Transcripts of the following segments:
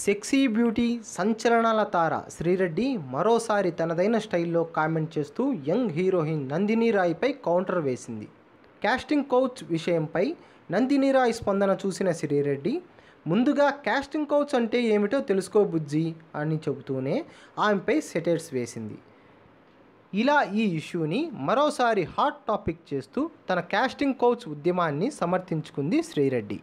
sexy beauty సంచలనాల తార శ్రీరెడ్డి మరోసారి తనదైన స్టైల్లో కామెంట్ చేస్తూ యంగ్ హీరోయిన్ నందిని రాయ్పై కౌంటర్ వేసింది క్యాస్టింగ్ కౌచ్ విషయంపై నందిని రాయ్ స్పందన చూసిన శ్రీరెడ్డి ముందుగా క్యాస్టింగ్ కౌచ్ అంటే ఏమిటో తెలుసుకోబుజ్జి అని చెబుతూనే ఆమెపై సెటైర్స్ వేసింది ఇలా ఈ ఇష్యూని మరోసారి హాట్ టాపిక్ చేస్తూ తన క్యాస్టింగ్ కౌచ్ ఉద్యమాన్ని సమర్థించుకుంది శ్రీరెడ్డి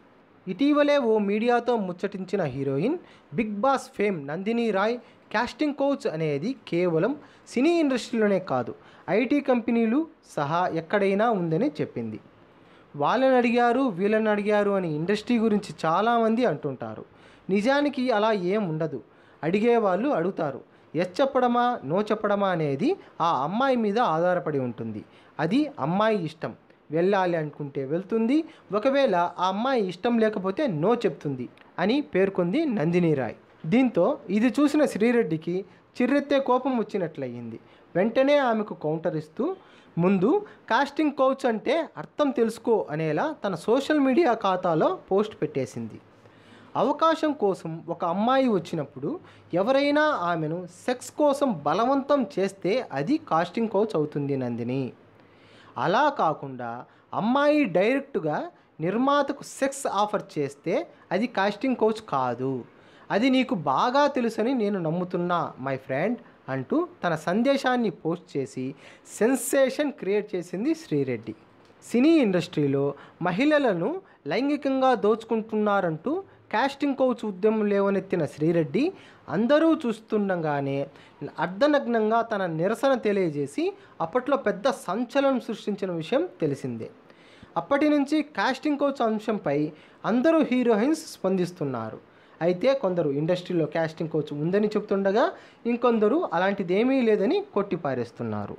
ఇటీవలే ఓ మీడియాతో ముచ్చటించిన heroine Bigg Boss fame Nandini Rai casting couch అనేది కేవలం సినీ ఇండస్ట్రీలోనే కాదు ఐటీ కంపెనీలు సహా ఎక్కడైనా ఉందని చెప్పింది వాళ్ళని అడిగారు వీళ్ళని అడిగారు అని ఇండస్ట్రీ గురించి చాలామంది అంటుంటారు నిజానికి అలా ఏం ఉండదు అడిగేవాళ్ళు అడుగుతారు ఎస్ చెప్పడమా నో చెప్పడమా అనేది ఆ అమ్మాయి మీద ఆధారపడి ఉంటుంది అది అమ్మాయి ఇష్టం వెళ్ళాలి అనుకుంటే వెళ్తుంది ఒకవేళ ఆ అమ్మాయి ఇష్టం లేకపోతే నో చెప్తుంది అని పేర్కొంది నందిని రాయ్ దీంతో ఇది చూసిన శ్రీరెడ్డికి చిర్రెత్తే కోపం వచ్చినట్లయింది వెంటనే ఆమెకు కౌంటర్ ఇస్తూ ముందు కాస్టింగ్ కౌచ్ అంటే అర్థం తెలుసుకో అనేలా తన సోషల్ మీడియా ఖాతాలో పోస్ట్ పెట్టేసింది అవకాశం కోసం ఒక అమ్మాయి వచ్చినప్పుడు ఎవరైనా ఆమెను సెక్స్ కోసం బలవంతం చేస్తే అది కాస్టింగ్ కౌచ్ అవుతుంది నందిని అలా కాకుండా అమ్మాయి డైరెక్ట్గా నిర్మాతకు సెక్స్ ఆఫర్ చేస్తే అది కాస్టింగ్ కోచ్ కాదు అది నీకు బాగా తెలుసని నేను నమ్ముతున్నా మై ఫ్రెండ్ అంటూ తన సందేశాన్ని పోస్ట్ చేసి సెన్సేషన్ క్రియేట్ చేసింది శ్రీరెడ్డి సినీ ఇండస్ట్రీలో మహిళలను లైంగికంగా దోచుకుంటున్నారంటూ కాస్టింగ్ కౌచ్ ఉద్యమం లేవనెత్తిన శ్రీరెడ్డి అందరూ చూస్తుండగానే అర్ధనగ్నంగా తన నిరసన తెలియజేసి అప్పట్లో పెద్ద సంచలనం సృష్టించిన విషయం తెలిసిందే అప్పటి నుంచి కాస్టింగ్ కౌచ్ అంశంపై అందరూ హీరోయిన్స్ స్పందిస్తున్నారు అయితే కొందరు ఇండస్ట్రీలో కాస్టింగ్ కోచ్ ఉందని చెప్తుండగా ఇంకొందరు అలాంటిదేమీ లేదని కొట్టిపారేస్తున్నారు